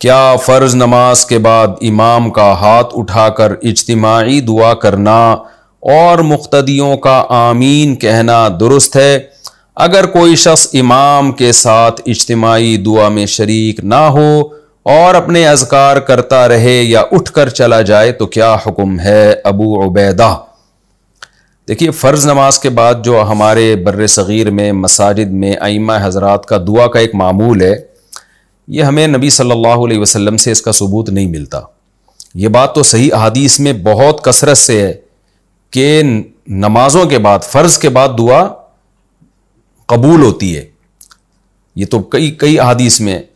क्या फ़र्ज नमाज के बाद इमाम का हाथ उठाकर इज्तमाही दुआ करना और मुख्तदियों का आमीन कहना दुरुस्त है अगर कोई शख्स इमाम के साथ इज्तमाही दुआ में शरीक ना हो और अपने अजकार करता रहे या उठकर चला जाए तो क्या हुक्म है अबू उबैदा देखिए फ़र्ज़ नमाज के बाद जो हमारे बर सग़ीर में मसाजिद में आइमा हज़रात का दुआ का एक मामूल है ये हमें नबी सल्लल्लाहु अलैहि वसल्लम से इसका सबूत नहीं मिलता ये बात तो सही अहादीस में बहुत कसरत से है कि नमाजों के बाद फ़र्ज़ के बाद दुआ कबूल होती है ये तो कई कई अहादीस में है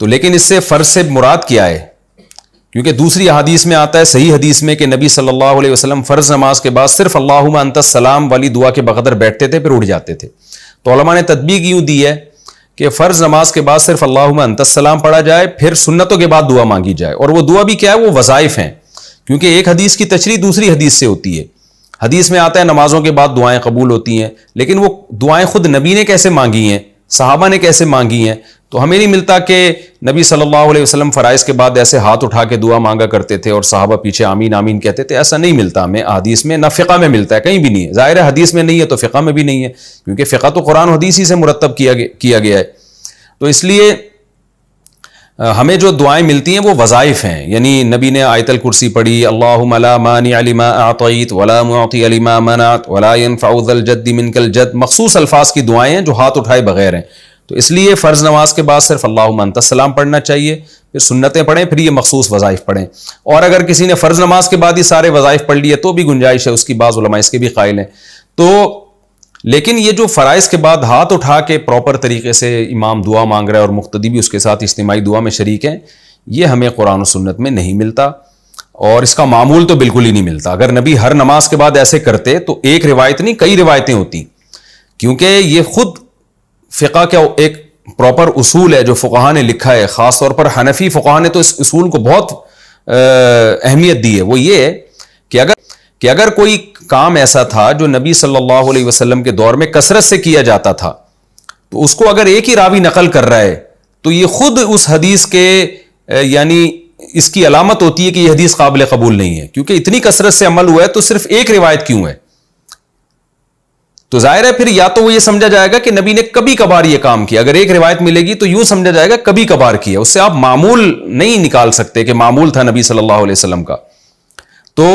तो लेकिन इससे फ़र्ज से मुराद क्या है क्योंकि दूसरी अहादीस में आता है सही हदीस में कि नबी सल्लल्लाहु अलैहि वसल्लम फ़र्ज़ नमाज के बाद सिर्फ अल्लाह सलाम वाली दुआ के बग़दर बैठते थे फिर उठ जाते थे तो ने तदबीक यूँ दी है कि फ़र्ज़ नमाज के बाद सिर्फ अल्लाहसलाम पढ़ा जाए फिर सुन्नतों के बाद दुआ मांगी जाए और वह दुआ भी क्या है वो वज़ाइफ हैं क्योंकि एक हदीस की तशरी दूसरी हदीस से होती है हदीस में आता है नमाजों के बाद दुआएं कबूल होती हैं लेकिन वो दुआएं खुद नबी ने कैसे मांगी हैं साहबा ने कैसे मांगी हैं तो हमें नहीं मिलता कि नबी सल्लल्लाहु अलैहि वसल्लम फ़राइज़ के बाद ऐसे हाथ उठा के दुआ मांगा करते थे और साहबा पीछे आमीन आमीन कहते थे ऐसा नहीं मिलता हमें हदीस में ना फ़िका में मिलता है कहीं भी नहीं है ज़ाहिर हदीस में नहीं है तो फ़िका में भी नहीं है क्योंकि फ़िका तो कुरान हदीस ही से मुरतब किया गया किया गया है तो इसलिए हमें जो दुआएं मिलती हैं वो वज़ाइफ़ हैं यानी नबी ने आयतल कुर्सी पढ़ी अल्लाह मानी अलीमा वला मनात वला जद्दी मिनकल जद मखसूस अल्फाज की दुआएं हैं जो हाथ उठाए बगैर हैं तो इसलिए फ़र्ज़ नमाज के बाद सिर्फ अल्लाहसलाम पढ़ना चाहिए फिर सुन्नतें पढ़ें फिर ये मखसूस वज़ाइफ पढ़ें और अगर किसी ने फ़र्ज़ नमाज के बाद ही सारे वज़ाइफ पढ़ लिए तो भी गुंजाइश है उसकी बाज़ इसके भी कायल हैं तो लेकिन ये जो फ़राइज़ के बाद हाथ उठा के प्रॉपर तरीके से इमाम दुआ मांग रहा है और मुख्तदी भी उसके साथ इज्तमाही दुआ में शरीक हैं ये हमें कुरान सुन्नत में नहीं मिलता और इसका मामूल तो बिल्कुल ही नहीं मिलता अगर नबी हर नमाज के बाद ऐसे करते तो एक रिवायत नहीं कई रिवायतें होती क्योंकि ये खुद फ़िका का एक प्रॉपर उसूल है जो फ़ुकाहा ने लिखा है ख़ास तौर पर हनफी फ़ुकाहा ने तो इस उसूल को बहुत अहमियत दी है वो ये है कि अगर कि अगर कोई काम ऐसा था जो नबी सल्लल्लाहु अलैहि वसल्लम के दौर में कसरत से किया जाता था तो उसको अगर एक ही रावी नकल कर रहा है तो ये खुद उस हदीस के यानी इसकी अलामत होती है कि यह हदीस काबिल कबूल नहीं है क्योंकि इतनी कसरत से अमल हुआ है तो सिर्फ एक रिवायत क्यों है तो जाहिर है फिर या तो वो ये समझा जाएगा कि नबी ने कभी कभार ये काम किया अगर एक रिवायत मिलेगी तो यूं समझा जाएगा कभी कभार किया उससे आप मामूल नहीं निकाल सकते कि मामूल था नबी सल्लल्लाहु अलैहि वसल्लम का तो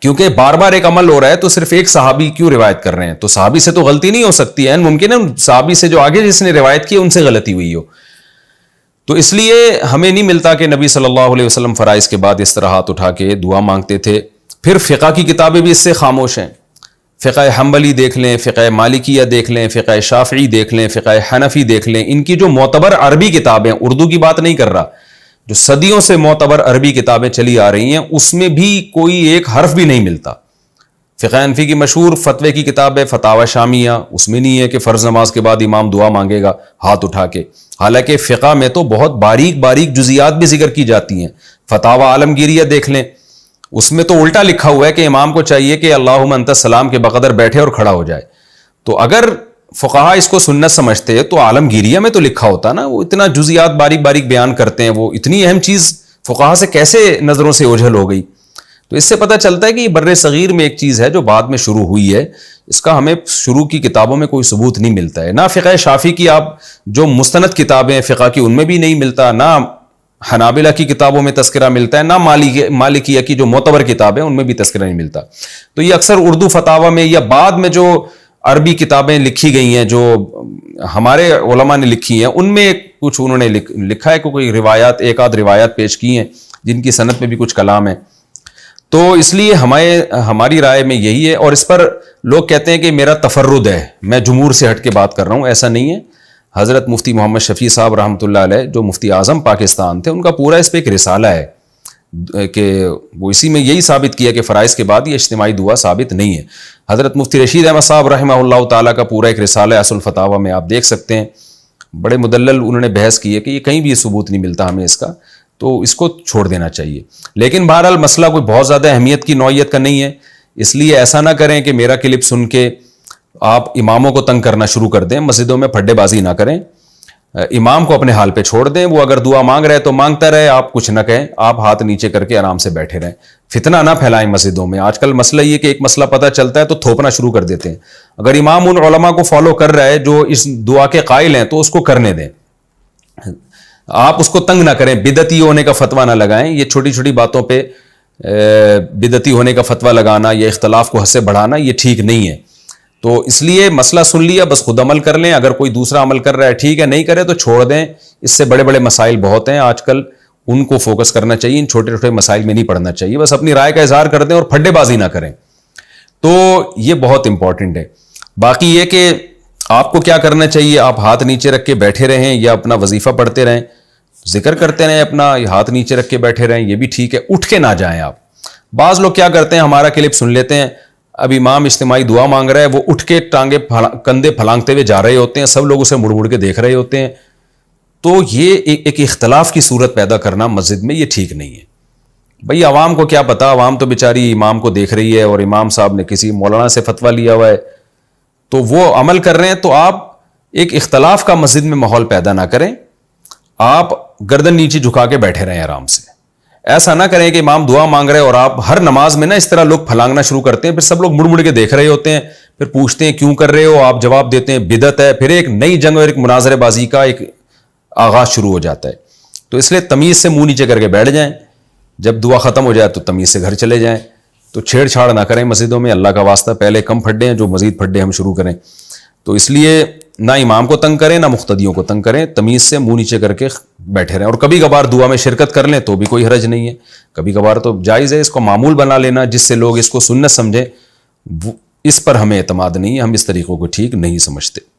क्योंकि बार बार एक अमल हो रहा है तो सिर्फ एक सहाबी क्यों रिवायत कर रहे हैं तो सहाबी से तो गलती नहीं हो सकती है मुमकिन है सहाबी से जो आगे जिसने रिवायत की उनसे गलती हुई हो तो इसलिए हमें नहीं मिलता कि नबी सल्लल्लाहु अलैहि वसल्लम फ़राइज़ के बाद इस तरह हाथ उठा के दुआ मांगते थे फिर फ़िका की किताबें भी इससे खामोश हैं फ़िका हम्बली देख लें फ़िक़ मालिकिया देख लें फ़िक़ शाफ़ी देख लें फ़िक़ हनफी देख लें इनकी जो मोतबर अरबी किताबें उर्दू की बात नहीं कर रहा जो सदियों से मोतबर अरबी किताबें चली आ रही हैं उसमें भी कोई एक हर्फ भी नहीं मिलता फ़िक़ हनफी की मशहूर फतवे की किताब है फतावा शामिया उसमें नहीं है कि फ़र्ज़ नमाज के बाद इमाम दुआ मांगेगा हाथ उठा के हालांकि फ़िक़ा में तो बहुत बारीक बारीक जुजियात भी जिक्र की जाती हैं फतावा आलमगीरिया देख लें उसमें तो उल्टा लिखा हुआ है कि इमाम को चाहिए कि अल्लाह अंत सलाम के बकदर बैठे और खड़ा हो जाए तो अगर फ़ुकाहा इसको सुनना समझते हैं तो आलमगीरिया में तो लिखा होता ना वो इतना जुजियात बारीक बारीक बयान करते हैं वो इतनी अहम चीज़ फ़काहा से कैसे नज़रों से ओझल हो गई तो इससे पता चलता है कि बर सग़ीर में एक चीज़ है जो बाद में शुरू हुई है इसका हमें शुरू की किताबों में कोई सबूत नहीं मिलता है ना फ़िका शाफ़ी की आप जो मुस्ंद किताबें फ़िका की उनमें भी नहीं मिलता ना हनाबिला की किताबों में तस्करा मिलता है ना मालिक मालिकिया की जो मोतबर किताब है उनमें भी तस्करा नहीं मिलता तो ये अक्सर उर्दू फतावा में या बाद में जो अरबी किताबें लिखी गई हैं जो हमारे ओलमा ने लिखी हैं उनमें कुछ उन्होंने लिख, लिखा है को कोई रिवायात एक आध रिवायात पेश की हैं जिनकी सनत में भी कुछ कलाम है तो इसलिए हमारे हमारी राय में यही है और इस पर लोग कहते हैं कि मेरा तफरुद है मैं जमूर से हट के बात कर रहा हूँ ऐसा नहीं है हज़रत मुफ्ती मोहम्मद शफ़ी साहब रहमत जो मुफ्ती आज़म पाकिस्तान थे उनका पूरा इस पर एक रिसाला है कि वो इसी में यही साबित किया कि फ़राइज़ के बाद ये इज्तमाही दुआ साबित नहीं है हज़रत मुफ्ती रशीद अहमद साहब रहमा ताला का पूरा एक रिसाला असल फतावा में आप देख सकते हैं बड़े मुदल उन्होंने बहस की है कि ये कहीं भी सबूत नहीं मिलता हमें इसका तो इसको छोड़ देना चाहिए लेकिन बहरहाल मसला कोई बहुत ज़्यादा अहमियत की नौीयत का नहीं है इसलिए ऐसा ना करें कि मेरा क्लिप सुन के आप इमामों को तंग करना शुरू कर दें मस्जिदों में फड्डेबाजी ना करें इमाम को अपने हाल पे छोड़ दें वो अगर दुआ मांग रहे तो मांगता रहे आप कुछ ना कहें आप हाथ नीचे करके आराम से बैठे रहें फितना ना फैलाएं मस्जिदों में आजकल मसला ये कि एक मसला पता चलता है तो थोपना शुरू कर देते हैं अगर इमाम उन उलमा को फॉलो कर रहा है जो इस दुआ के कायल हैं तो उसको करने दें आप उसको तंग ना करें बिदती होने का फतवा ना लगाएं ये छोटी छोटी बातों पर बिदती होने का फतवा लगाना या इख्तलाफ को हंसे बढ़ाना ये ठीक नहीं है तो इसलिए मसला सुन लिया बस खुद अमल कर लें अगर कोई दूसरा अमल कर रहा है ठीक है नहीं करे तो छोड़ दें इससे बड़े बड़े मसाइल बहुत हैं आजकल उनको फोकस करना चाहिए इन छोटे छोटे मसाइल में नहीं पढ़ना चाहिए बस अपनी राय का इजहार कर दें और फड्डेबाजी ना करें तो ये बहुत इंपॉर्टेंट है बाकी ये कि आपको क्या करना चाहिए आप हाथ नीचे रख के बैठे रहें या अपना वजीफा पढ़ते रहें जिक्र करते रहें अपना हाथ नीचे रख के बैठे रहें ये भी ठीक है उठ के ना जाएं आप बाज़ लोग क्या करते हैं हमारा क्लिप सुन लेते हैं अब इमाम इज्तमाही दुआ मांग रहा है वो उठ के टांगे फला, कंधे फलांगते हुए जा रहे होते हैं सब लोग उसे मुड़ मुड़ के देख रहे होते हैं तो ये एक, एक इख्तलाफ की सूरत पैदा करना मस्जिद में ये ठीक नहीं है भाई आवाम को क्या पता आवाम तो बेचारी इमाम को देख रही है और इमाम साहब ने किसी मौलाना से फतवा लिया हुआ है तो वो अमल कर रहे हैं तो आप एक इख्तलाफ का मस्जिद में माहौल पैदा ना करें आप गर्दन नीचे झुका के बैठे रहें आराम से ऐसा ना करें कि इमाम दुआ मांग रहे हैं और आप हर नमाज में ना इस तरह लोग फलांगना शुरू करते हैं फिर सब लोग मुड़ मुड़ के देख रहे होते हैं फिर पूछते हैं क्यों कर रहे हो आप जवाब देते हैं बिदत है फिर एक नई जंग और एक मुनाजरेबाजी का एक आगाज शुरू हो जाता है तो इसलिए तमीज़ से मुंह नीचे करके बैठ जाएं जब दुआ ख़त्म हो जाए तो तमीज़ से घर चले जाएँ तो छेड़छाड़ ना करें मस्जिदों में अल्लाह का वास्ता पहले कम फड्डे हैं जो मज़ीद फड्डे हम शुरू करें तो इसलिए ना इमाम को तंग करें ना मुख्तियों को तंग करें तमीज़ से मुंह नीचे करके बैठे रहें और कभी कभार दुआ में शिरकत कर लें तो भी कोई हरज नहीं है कभी कभार तो जायज़ है इसको मामूल बना लेना जिससे लोग इसको सुनना समझें इस पर हमें अतमाद नहीं है हम इस तरीक़ों को ठीक नहीं समझते